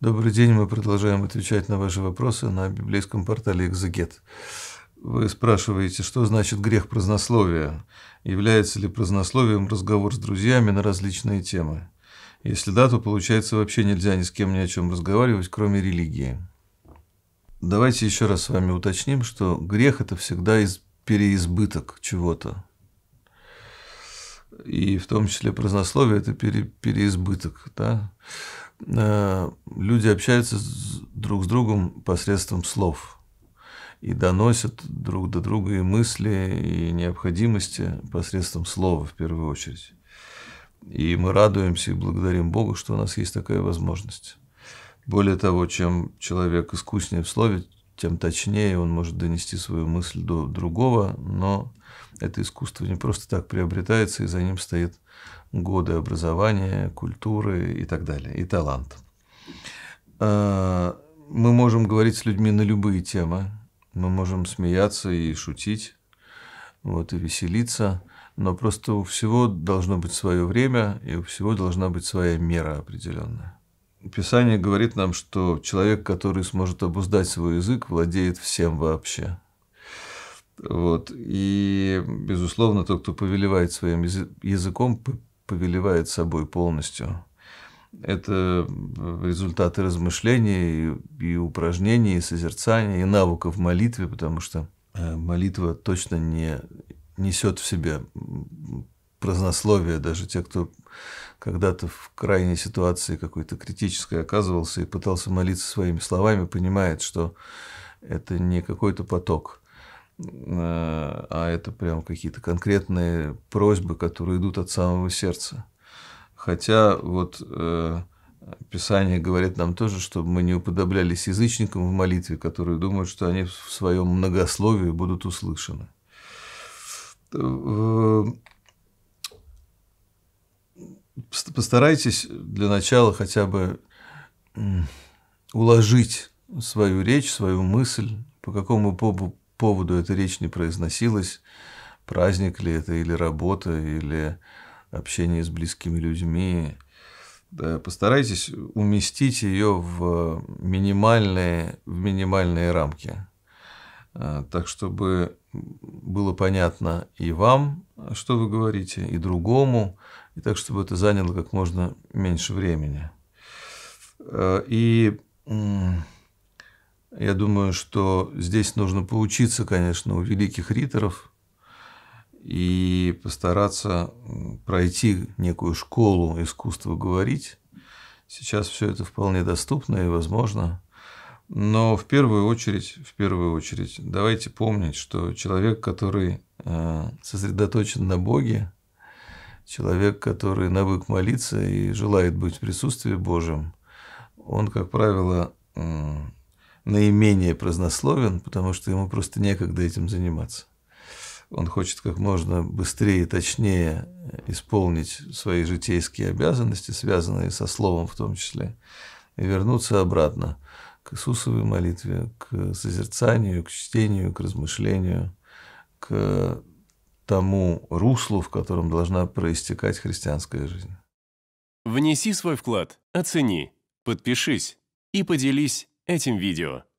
Добрый день, мы продолжаем отвечать на ваши вопросы на библейском портале «Экзегет». Вы спрашиваете, что значит грех празднословия? Является ли празднословием разговор с друзьями на различные темы? Если да, то получается вообще нельзя ни с кем ни о чем разговаривать, кроме религии. Давайте еще раз с вами уточним, что грех – это всегда из переизбыток чего-то и в том числе празднословие – это пере, переизбыток. Да? Э, люди общаются друг с другом посредством слов и доносят друг до друга и мысли, и необходимости посредством слова в первую очередь. И мы радуемся и благодарим Бога, что у нас есть такая возможность. Более того, чем человек искуснее в слове, тем точнее он может донести свою мысль до другого, но это искусство не просто так приобретается, и за ним стоит годы образования, культуры и так далее, и талант. А, мы можем говорить с людьми на любые темы, мы можем смеяться и шутить, вот, и веселиться, но просто у всего должно быть свое время, и у всего должна быть своя мера определенная. Писание говорит нам, что человек, который сможет обуздать свой язык, владеет всем вообще. Вот. И, безусловно, тот, кто повелевает своим языком, повелевает собой полностью. Это э, результаты размышлений и упражнений, и созерцания, и навыков молитвы, потому что э, молитва точно не несет в себе празднословия, даже те, кто когда-то в крайней ситуации какой-то критической оказывался и пытался молиться своими словами, понимает, что это не какой-то поток, э, а это прям какие-то конкретные просьбы, которые идут от самого сердца. Хотя вот э, Писание говорит нам тоже, чтобы мы не уподоблялись язычникам в молитве, которые думают, что они в своем многословии будут услышаны. Э, постарайтесь для начала хотя бы уложить свою речь, свою мысль, по какому поводу эта речь не произносилась, праздник ли это, или работа, или общение с близкими людьми. Да, постарайтесь уместить ее в минимальные, в минимальные рамки. А, так чтобы было понятно и вам, что вы говорите, и другому, и так, чтобы это заняло как можно меньше времени. А, и я думаю, что здесь нужно поучиться, конечно, у великих риторов и постараться пройти некую школу искусства говорить. Сейчас все это вполне доступно и возможно. Но в первую очередь, в первую очередь, давайте помнить, что человек, который э, сосредоточен на Боге, человек, который навык молиться и желает быть в присутствии Божьем, он, как правило, наименее празднословен, потому что ему просто некогда этим заниматься. Он хочет как можно быстрее и точнее исполнить свои житейские обязанности, связанные со словом в том числе, и вернуться обратно. Иисусовой молитве, к созерцанию, к чтению, к размышлению, к тому руслу, в котором должна проистекать христианская жизнь. Внеси свой вклад, оцени, подпишись и поделись этим видео.